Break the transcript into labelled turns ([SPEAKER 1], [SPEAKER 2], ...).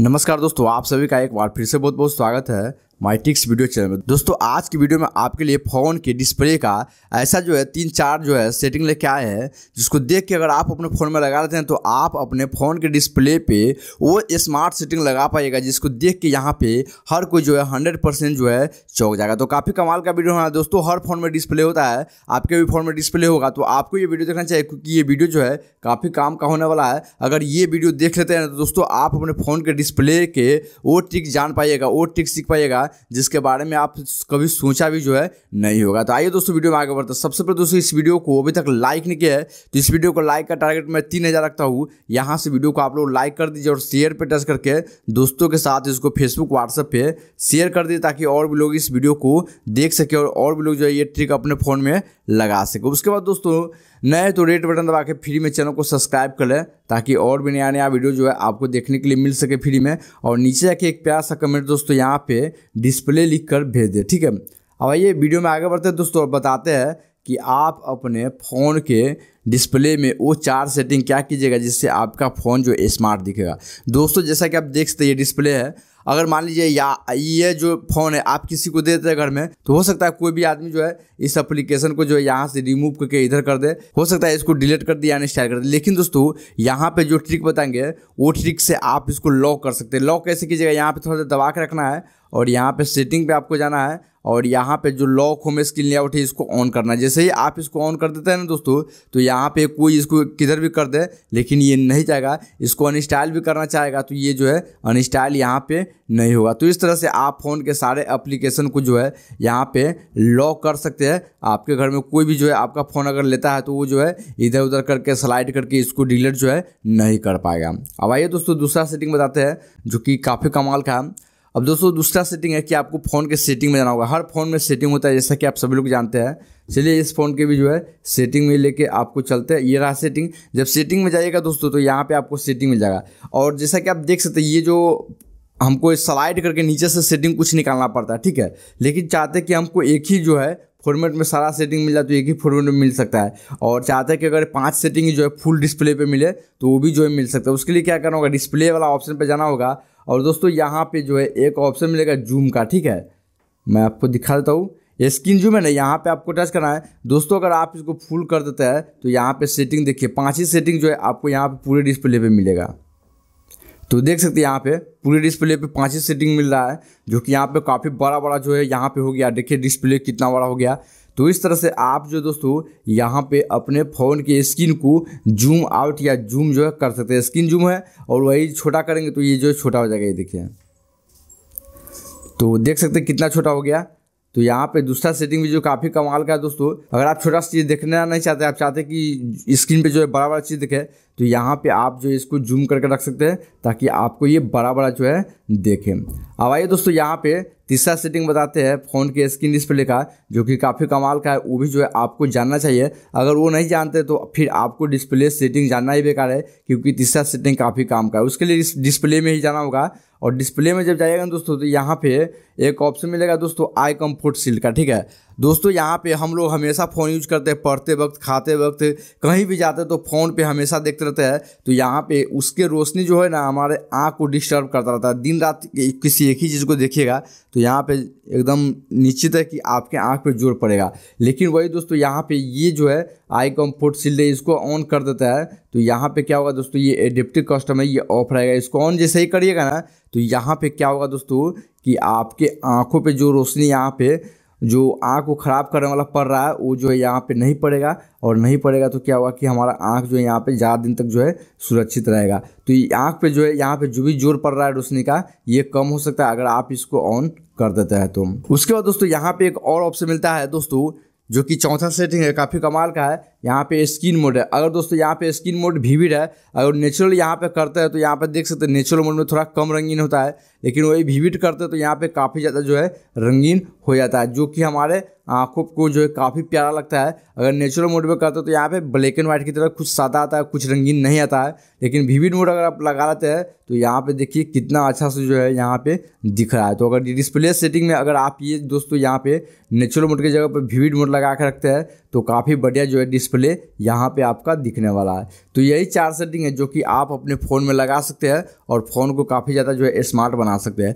[SPEAKER 1] नमस्कार दोस्तों आप सभी का एक बार फिर से बहुत बहुत स्वागत है माइटिक्स वीडियो चैनल में दोस्तों आज की वीडियो में आपके लिए फ़ोन के डिस्प्ले का ऐसा जो है तीन चार जो है सेटिंग लेके आए हैं जिसको देख के अगर आप अपने फ़ोन में लगा लेते हैं तो आप अपने फ़ोन के डिस्प्ले पे वो स्मार्ट सेटिंग लगा पाएगा जिसको देख के यहाँ पे हर कोई जो है हंड्रेड परसेंट जो है चौक जाएगा तो काफ़ी कमाल का वीडियो है दोस्तों हर फोन में डिस्प्ले होता है आपके भी फ़ोन में डिस्प्ले होगा तो आपको ये वीडियो देखना चाहिए क्योंकि ये वीडियो जो है काफ़ी काम का होने वाला है अगर ये वीडियो देख लेते हैं तो दोस्तों आप अपने फ़ोन के डिस्प्ले के वो ट्रिक जान पाइएगा वो ट्रिक सीख पाइएगा होगा जिसके बारे में आप कभी सोचा भी जो है नहीं होगा तो आइए दोस्तों वीडियो में आगे बढ़ते सबसे पहले दोस्तों इस वीडियो को अभी तक लाइक नहीं किया है तो इस वीडियो को लाइक का टारगेट मैं तीन हज़ार रखता हूँ यहाँ से वीडियो को आप लोग लाइक कर दीजिए और शेयर पर टच करके दोस्तों के साथ इसको फेसबुक व्हाट्सएप पर शेयर कर दीजिए ताकि और भी लोग इस वीडियो को देख सके और, और भी लोग जो है ये ट्रिक अपने फ़ोन में लगा सके उसके बाद दोस्तों नए तो रेड बटन दबा के फ्री में चैनल को सब्सक्राइब कर लें ताकि और भी नया नया वीडियो जो है आपको देखने के लिए मिल सके फ्री में और नीचे जाके एक प्यार सा कमेंट दोस्तों यहाँ पे डिस्प्ले लिख कर भेज दे ठीक है अब आइए वीडियो में आगे बढ़ते हैं दोस्तों और बताते हैं कि आप अपने फ़ोन के डिस्प्ले में वो चार सेटिंग क्या कीजिएगा जिससे आपका फ़ोन जो स्मार्ट दिखेगा दोस्तों जैसा कि आप देख सकते ये डिस्प्ले है अगर मान लीजिए या ये जो फ़ोन है आप किसी को देते हैं घर में तो हो सकता है कोई भी आदमी जो है इस एप्लीकेशन को जो है यहाँ से रिमूव करके इधर कर दे हो सकता है इसको डिलीट कर दे या इंस्टॉल कर दे लेकिन दोस्तों यहाँ पर जो ट्रिक बताएंगे वो ट्रिक से आप इसको लॉक कर सकते हैं लॉक कैसे कीजिएगा यहाँ पर थोड़ा सा दबा के रखना है और यहाँ पे सेटिंग पे आपको जाना है और यहाँ पे जो लॉक होम स्क्रीन लेआउट है इसको ऑन करना है जैसे ही आप इसको ऑन कर देते हैं ना दोस्तों तो यहाँ पे कोई इसको किधर भी कर दे लेकिन ये नहीं जाएगा इसको अनस्टाइल भी करना चाहेगा तो ये जो है अनस्टाइल यहाँ पे नहीं होगा तो इस तरह से आप फ़ोन के सारे एप्लीकेशन को जो है यहाँ पे लॉक कर सकते हैं आपके घर में कोई भी जो है आपका फ़ोन अगर लेता है तो वो जो है इधर उधर करके स्लाइड करके इसको डिलीट जो है नहीं कर पाएगा अब आइए दोस्तों दूसरा सेटिंग बताते हैं जो कि काफ़ी कमाल का है अब दोस्तों दूसरा सेटिंग है कि आपको फ़ोन के सेटिंग में जाना होगा हर फ़ोन में सेटिंग होता है जैसा कि आप सभी लोग जानते हैं चलिए इस फ़ोन के भी जो है सेटिंग में लेके आपको चलते हैं ये रहा सेटिंग जब सेटिंग में जाइएगा दोस्तों तो यहाँ पे आपको सेटिंग मिल जाएगा और जैसा कि आप देख सकते हैं ये जो हमको स्लाइड करके नीचे से सेटिंग कुछ निकालना पड़ता है ठीक है लेकिन चाहते कि हमको एक ही जो है फॉर्मेट में सारा सेटिंग मिल जाए तो एक ही फॉर्मेट में मिल सकता है और चाहते हैं कि अगर पांच सेटिंग जो है फुल डिस्प्ले पे मिले तो वो भी जो है मिल सकता है उसके लिए क्या करना होगा डिस्प्ले वाला ऑप्शन पे जाना होगा और दोस्तों यहाँ पे जो है एक ऑप्शन मिलेगा जूम का ठीक है मैं आपको दिखा देता हूँ ये स्क्रीन जूम है ना यहाँ पे आपको टच करना है दोस्तों अगर आप इसको फुल कर देते हैं तो यहाँ पे सेटिंग देखिए पांच ही सेटिंग जो है आपको यहाँ पे पूरे डिस्प्ले पे मिलेगा तो देख सकते हैं यहाँ पे पूरे डिस्प्ले पे पाँच ही सेटिंग मिल रहा है जो कि यहाँ पे काफ़ी बड़ा बड़ा जो है यहाँ पे हो गया देखिए डिस्प्ले कितना बड़ा हो गया तो इस तरह से आप जो दोस्तों यहाँ पे अपने फ़ोन के स्क्रीन को जूम आउट या जूम जो है कर सकते हैं स्क्रीन जूम है और वही छोटा करेंगे तो ये जो है छोटा हो जाएगा ये देखिए तो देख सकते कितना छोटा हो गया तो यहाँ पे दूसरा सेटिंग भी जो काफ़ी कमाल का है दोस्तों अगर आप छोटा सा चीज़ देखना नहीं चाहते आप चाहते कि स्क्रीन पे जो है बड़ा बड़ा चीज़ दिखे तो यहाँ पे आप जो इसको जूम करके रख सकते हैं ताकि आपको ये बड़ा बड़ा जो है देखें अब आइए दोस्तों यहाँ पे तीसरा सेटिंग बताते हैं फ़ोन के स्क्रीन डिस्प्ले का जो कि काफ़ी कमाल का है वो भी जो है आपको जानना चाहिए अगर वो नहीं जानते तो फिर आपको डिस्प्ले सेटिंग जानना ही बेकार है क्योंकि तीसरा सेटिंग काफ़ी काम का है उसके लिए डिस्प्ले में ही जाना होगा और डिस्प्ले में जब जाएगा दोस्तों तो यहाँ पे एक ऑप्शन मिलेगा दोस्तों आई कम्फोर्ट सील का ठीक है दोस्तों यहाँ पे हम लोग हमेशा फ़ोन यूज करते हैं पढ़ते वक्त खाते वक्त कहीं भी जाते तो फ़ोन पे हमेशा देखते रहते हैं तो यहाँ पे उसके रोशनी जो है ना हमारे आँख को डिस्टर्ब करता रहता है दिन रात किसी एक ही चीज़ को देखिएगा तो यहाँ पे एकदम निश्चित है कि आपके आँख पर जोर पड़ेगा लेकिन वही दोस्तों यहाँ पर ये जो है आई कम्फोर्ट सिल्ड इसको ऑन कर देता है तो यहाँ पर क्या होगा दोस्तों ये एडिप्टिव कस्टम है ये ऑफ रहेगा इसको ऑन जैसे ही करिएगा ना तो यहाँ पर क्या होगा दोस्तों कि आपके आँखों पर जो रोशनी यहाँ पर जो आँख को ख़राब करने वाला पड़ रहा है वो जो है यहाँ पे नहीं पड़ेगा और नहीं पड़ेगा तो क्या होगा कि हमारा आँख जो है यहाँ पे ज़्यादा दिन तक जो है सुरक्षित रहेगा तो आँख पे जो है यहाँ पे जो भी जोर पड़ रहा है रोशनी का ये कम हो सकता है अगर आप इसको ऑन कर देते हैं तो उसके बाद दोस्तों यहाँ पे एक और ऑप्शन मिलता है दोस्तों जो कि चौथा सेटिंग है काफ़ी कमाल का है यहाँ पे स्किन मोड है अगर दोस्तों यहाँ पे स्किन मोड भी है अगर नेचुरल यहाँ पे करते हैं तो यहाँ पे देख सकते हैं नेचुरल मोड में थोड़ा कम रंगीन होता है लेकिन वही भीविट करते हैं तो यहाँ पे काफ़ी ज़्यादा जो है रंगीन हो जाता है जो कि हमारे आँखों को जो है काफ़ी प्यारा लगता है अगर नेचुरल मोड में करते हैं तो यहाँ पे ब्लैक एंड व्हाइट की तरह कुछ सादा आता है कुछ रंगीन नहीं आता है लेकिन भीविट मोड अगर आप लगा लेते हैं तो यहाँ पर देखिए कितना अच्छा से जो है यहाँ पर दिख रहा है तो अगर डिस्प्ले सेटिंग में अगर आप ये दोस्तों यहाँ पे नेचुरल मोड की जगह पर भीविट मोड लगा के रखते हैं तो काफ़ी बढ़िया जो है डिस्प्ले डिस्प्ले यहाँ पे आपका दिखने वाला है तो यही चार सेटिंग है जो कि आप अपने फ़ोन में लगा सकते हैं और फ़ोन को काफ़ी ज़्यादा जो है स्मार्ट बना सकते हैं